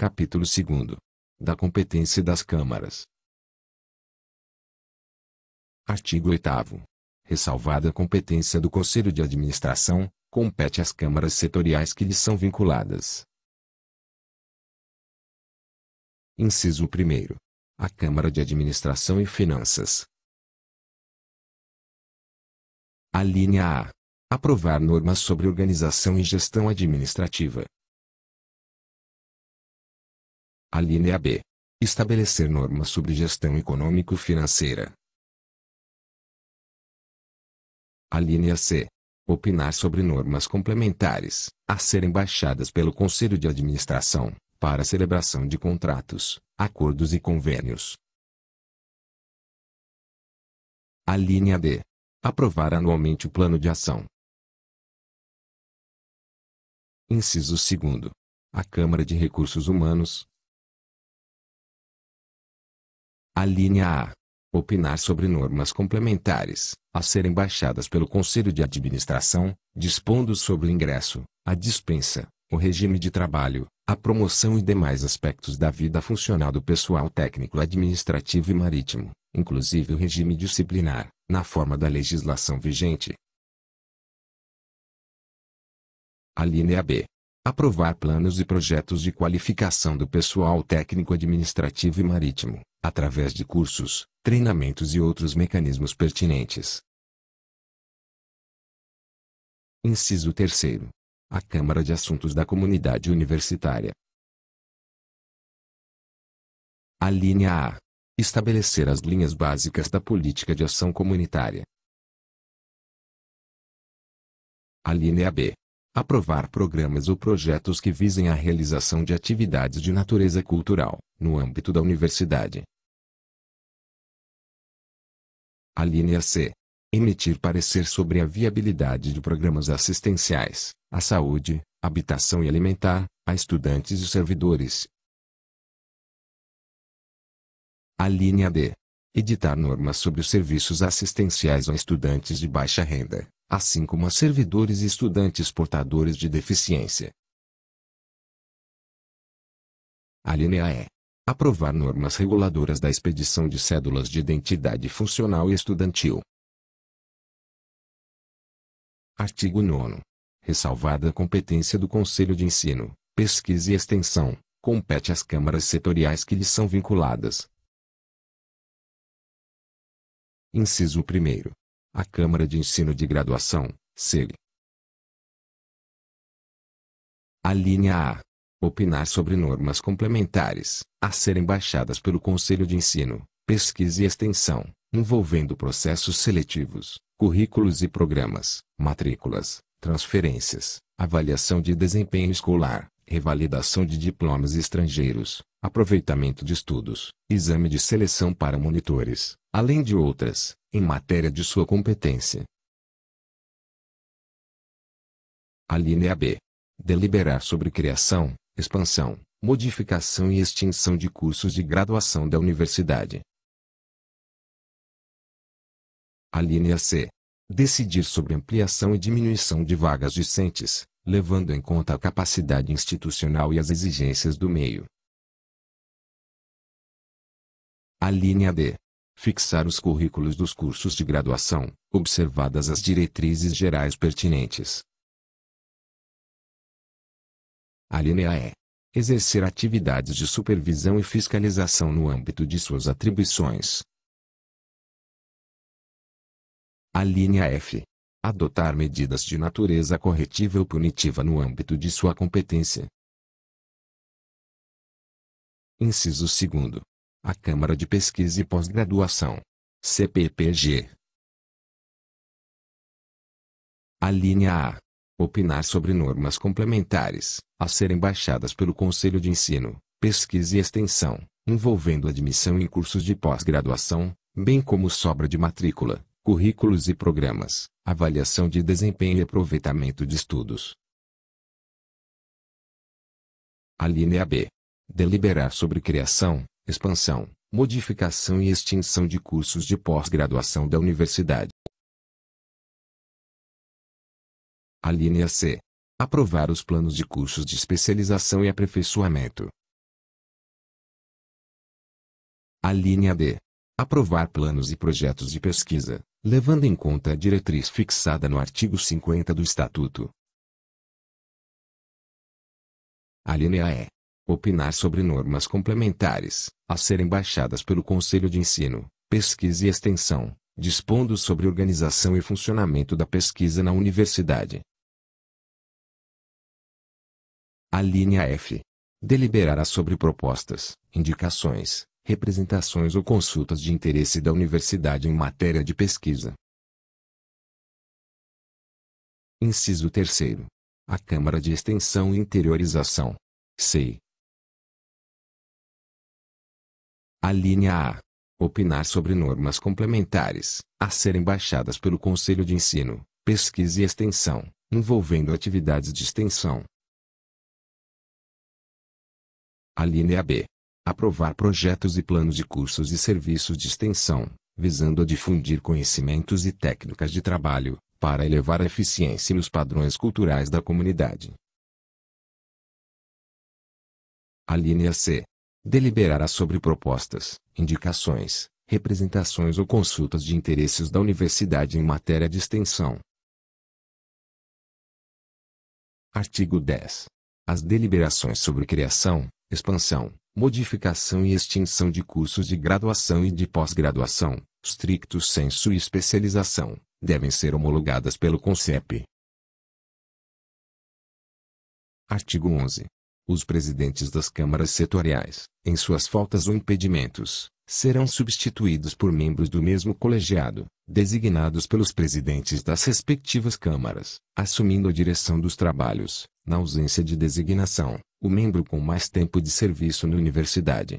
Capítulo 2 Da competência das câmaras. Artigo 8 Ressalvada a competência do Conselho de Administração, compete às câmaras setoriais que lhe são vinculadas. Inciso 1 A Câmara de Administração e Finanças. Alínea A. Aprovar normas sobre organização e gestão administrativa, Alínea B. Estabelecer normas sobre gestão econômico-financeira. Alínea C. Opinar sobre normas complementares, a serem baixadas pelo Conselho de Administração, para celebração de contratos, acordos e convênios. Alínea D. Aprovar anualmente o plano de ação. Inciso 2. A Câmara de Recursos Humanos, Alínea A. Opinar sobre normas complementares, a serem baixadas pelo Conselho de Administração, dispondo sobre o ingresso, a dispensa, o regime de trabalho, a promoção e demais aspectos da vida funcional do pessoal técnico administrativo e marítimo, inclusive o regime disciplinar, na forma da legislação vigente. Alínea B. Aprovar planos e projetos de qualificação do pessoal técnico administrativo e marítimo, através de cursos, treinamentos e outros mecanismos pertinentes. Inciso 3. A Câmara de Assuntos da Comunidade Universitária. A linha A. Estabelecer as linhas básicas da política de ação comunitária. A linha B. Aprovar programas ou projetos que visem a realização de atividades de natureza cultural, no âmbito da universidade. A linha C. Emitir parecer sobre a viabilidade de programas assistenciais, à saúde, habitação e alimentar, a estudantes e servidores. A linha D. Editar normas sobre os serviços assistenciais a estudantes de baixa renda, assim como a servidores e estudantes portadores de deficiência. A linha E Aprovar normas reguladoras da expedição de cédulas de identidade funcional e estudantil. Artigo 9. Ressalvada a competência do Conselho de Ensino, Pesquisa e Extensão, compete às câmaras setoriais que lhe são vinculadas. Inciso 1. A Câmara de Ensino de Graduação, SEG. A linha A opinar sobre normas complementares, a serem baixadas pelo Conselho de Ensino, Pesquisa e Extensão, envolvendo processos seletivos, currículos e programas, matrículas, transferências, avaliação de desempenho escolar, revalidação de diplomas estrangeiros, aproveitamento de estudos, exame de seleção para monitores, além de outras, em matéria de sua competência. A linha B. Deliberar sobre criação, expansão, modificação e extinção de cursos de graduação da universidade. Alínea C. Decidir sobre ampliação e diminuição de vagas discentes, levando em conta a capacidade institucional e as exigências do meio. Alínea D. Fixar os currículos dos cursos de graduação, observadas as diretrizes gerais pertinentes. Alínea E. É exercer atividades de supervisão e fiscalização no âmbito de suas atribuições. Alínea F. Adotar medidas de natureza corretiva ou punitiva no âmbito de sua competência. Inciso 2. A Câmara de Pesquisa e Pós-Graduação. CPPG. Alínea A opinar sobre normas complementares, a serem baixadas pelo Conselho de Ensino, Pesquisa e Extensão, envolvendo admissão em cursos de pós-graduação, bem como sobra de matrícula, currículos e programas, avaliação de desempenho e aproveitamento de estudos. Alínea B. Deliberar sobre criação, expansão, modificação e extinção de cursos de pós-graduação da universidade Alínea C. Aprovar os planos de cursos de especialização e aperfeiçoamento. Alínea D. Aprovar planos e projetos de pesquisa, levando em conta a diretriz fixada no artigo 50 do Estatuto. Alínea E. Opinar sobre normas complementares, a serem baixadas pelo Conselho de Ensino, Pesquisa e Extensão, dispondo sobre organização e funcionamento da pesquisa na universidade, a linha F. Deliberará sobre propostas, indicações, representações ou consultas de interesse da universidade em matéria de pesquisa. Inciso 3. A Câmara de Extensão e Interiorização. SEI. A linha A. Opinar sobre normas complementares, a serem baixadas pelo Conselho de Ensino, Pesquisa e Extensão, envolvendo atividades de extensão, Alínea B. Aprovar projetos e planos de cursos e serviços de extensão, visando a difundir conhecimentos e técnicas de trabalho, para elevar a eficiência nos padrões culturais da comunidade. Alínea C. Deliberará sobre propostas, indicações, representações ou consultas de interesses da universidade em matéria de extensão. Artigo 10. As deliberações sobre criação, expansão, modificação e extinção de cursos de graduação e de pós-graduação, stricto sensu e especialização, devem ser homologadas pelo CONCEP. Artigo 11. Os presidentes das câmaras setoriais, em suas faltas ou impedimentos, serão substituídos por membros do mesmo colegiado, designados pelos presidentes das respectivas câmaras, assumindo a direção dos trabalhos, na ausência de designação, o membro com mais tempo de serviço na universidade